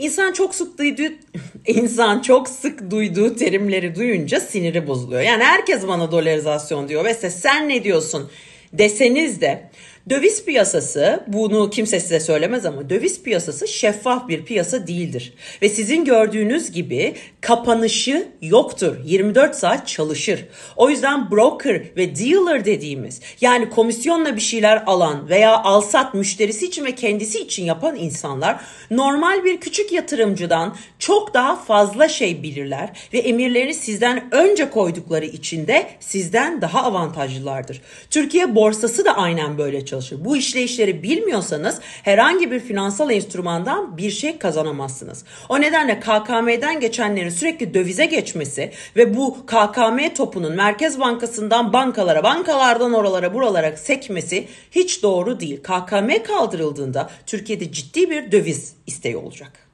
İnsan çok sık duyduğu insan çok sık duyduğu terimleri duyunca siniri bozuluyor. Yani herkes bana dolarizasyon diyor ve sen ne diyorsun deseniz de Döviz piyasası bunu kimse size söylemez ama döviz piyasası şeffaf bir piyasa değildir. Ve sizin gördüğünüz gibi kapanışı yoktur. 24 saat çalışır. O yüzden broker ve dealer dediğimiz yani komisyonla bir şeyler alan veya alsat müşterisi için ve kendisi için yapan insanlar normal bir küçük yatırımcıdan çok daha fazla şey bilirler ve emirlerini sizden önce koydukları için de sizden daha avantajlılardır. Türkiye borsası da aynen böyle çalışır. Bu işleyişleri bilmiyorsanız herhangi bir finansal enstrümandan bir şey kazanamazsınız. O nedenle KKM'den geçenlerin sürekli dövize geçmesi ve bu KKM topunun Merkez Bankası'ndan bankalara, bankalardan oralara, buralara sekmesi hiç doğru değil. KKM kaldırıldığında Türkiye'de ciddi bir döviz isteği olacak.